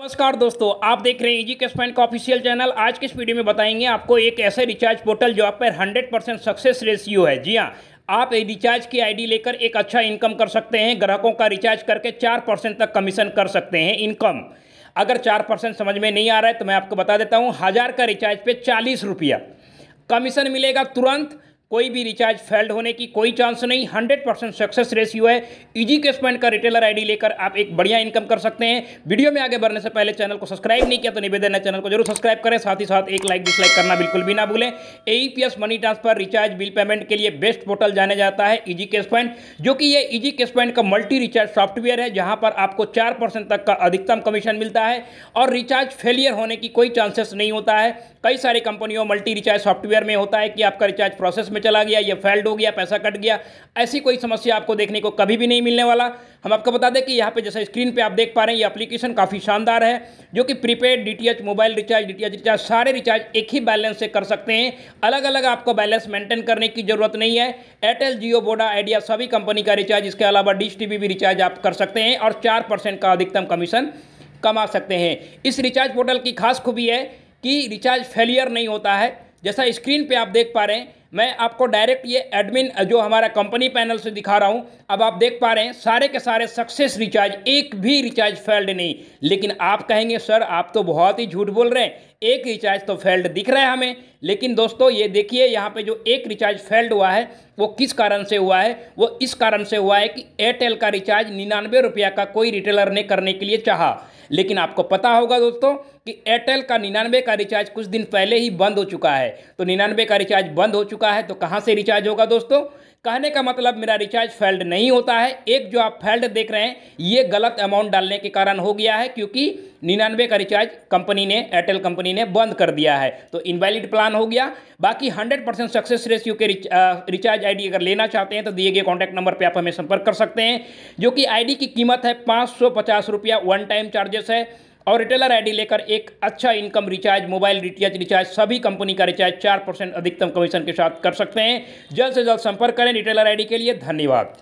नमस्कार दोस्तों आप देख रहे हैं इजी कैश पॉइंट का ऑफिशियल चैनल आज के इस वीडियो में बताएंगे आपको एक ऐसे रिचार्ज पोर्टल जो आप पर 100 परसेंट सक्सेस रेशियो है जी हाँ आप रिचार्ज की आईडी लेकर एक अच्छा इनकम कर सकते हैं ग्राहकों का रिचार्ज करके चार परसेंट तक कमीशन कर सकते हैं इनकम अगर चार परसेंट समझ में नहीं आ रहा है तो मैं आपको बता देता हूँ हज़ार का रिचार्ज पे चालीस रुपया कमीशन मिलेगा तुरंत कोई भी रिचार्ज फेल्ड होने की कोई चांस नहीं 100 परसेंट सक्सेस रेशियो है इजी कैशमेंट का रिटेलर आईडी लेकर आप एक बढ़िया इनकम कर सकते हैं वीडियो में आगे बढ़ने से पहले चैनल को सब्सक्राइब नहीं किया तो निवेदन है चैनल को जरूर सब्सक्राइब करें साथ ही साथ एक लाइक डिसलाइक करना बिल्कुल भी ना भूलें A money transfer recharge bill payment के लिए बेस्ट पोर्टल जाने जाता है इजी कैशमेंट जो कि यह इजी कैशमेंट का मल्टी रिचार्ज सॉफ्टवेयर है जहाँ पर आपको चार तक का अधिकतम कमीशन मिलता है और रिचार्ज फेलियर होने की कोई चांसेस नहीं होता है कई सारी कंपनियों मल्टी रिचार्ज सॉफ्टवेयर में होता है कि आपका रिचार्ज प्रोसेस में में चला गया या फेल्ड हो गया पैसा कट गया ऐसी कोई समस्या आपको देखने को कभी भी नहीं मिलने वाला हम आपको बता दें कि यहाँ पे जैसा स्क्रीन पे आप देख पा रहे हैं ये एप्लीकेशन काफ़ी शानदार है जो कि prepaid DTH mobile recharge DTH recharge सारे रिचार्ज एक ही बैलेंस से कर सकते हैं अलग अलग आपको बैलेंस मेंटेन करने की जरूरत नहीं है एयरटेल जियो वोडा आइडिया सभी कंपनी का रिचार्ज इसके अलावा डिश टी भी रिचार्ज आप कर सकते हैं और चार का अधिकतम कमीशन कमा सकते हैं इस रिचार्ज पोर्टल की खास खूबी है कि रिचार्ज फेलियर नहीं होता है जैसा स्क्रीन पे आप देख पा रहे हैं मैं आपको डायरेक्ट ये एडमिन जो हमारा कंपनी पैनल से दिखा रहा हूँ अब आप देख पा रहे हैं सारे के सारे सक्सेस रिचार्ज एक भी रिचार्ज फेल्ड नहीं लेकिन आप कहेंगे सर आप तो बहुत ही झूठ बोल रहे हैं एक रिचार्ज तो फेल्ड दिख रहा है हमें लेकिन दोस्तों ये देखिए यहाँ पे जो एक रिचार्ज फेल्ड हुआ है वो किस कारण से हुआ है वो इस कारण से हुआ है कि एयरटेल का रिचार्ज निन्यानवे रुपया का कोई रिटेलर ने करने के लिए चाहा लेकिन आपको पता होगा दोस्तों कि एयरटेल का निन्यानवे का रिचार्ज कुछ दिन पहले ही बंद हो चुका है तो निन्यानवे का रिचार्ज बंद हो चुका चुका है तो कहाँ से रिचार्ज होगा दोस्तों कहने का मतलब मेरा रिचार्ज फेल्ड नहीं होता है एक जो आप फेल्ड देख रहे हैं ये गलत अमाउंट डालने के कारण हो गया है क्योंकि निन्यानवे का रिचार्ज कंपनी ने एयरटेल कंपनी ने बंद कर दिया है तो इनवैलिड प्लान हो गया बाकी 100 परसेंट सक्सेस रेशियो के रिच, आ, रिचार्ज आईडी अगर लेना चाहते हैं तो दिए गए कॉन्टैक्ट नंबर पर आप हमें संपर्क कर सकते हैं जो कि आई की कीमत है पाँच वन टाइम चार्जेस है और रिटेलर आईडी लेकर एक अच्छा इनकम रिचार्ज मोबाइल रिटीएच रिचार्ज सभी कंपनी का रिचार्ज चार परसेंट अधिकतम कमीशन के साथ कर सकते हैं जल्द से जल्द संपर्क करें रिटेलर आईडी के लिए धन्यवाद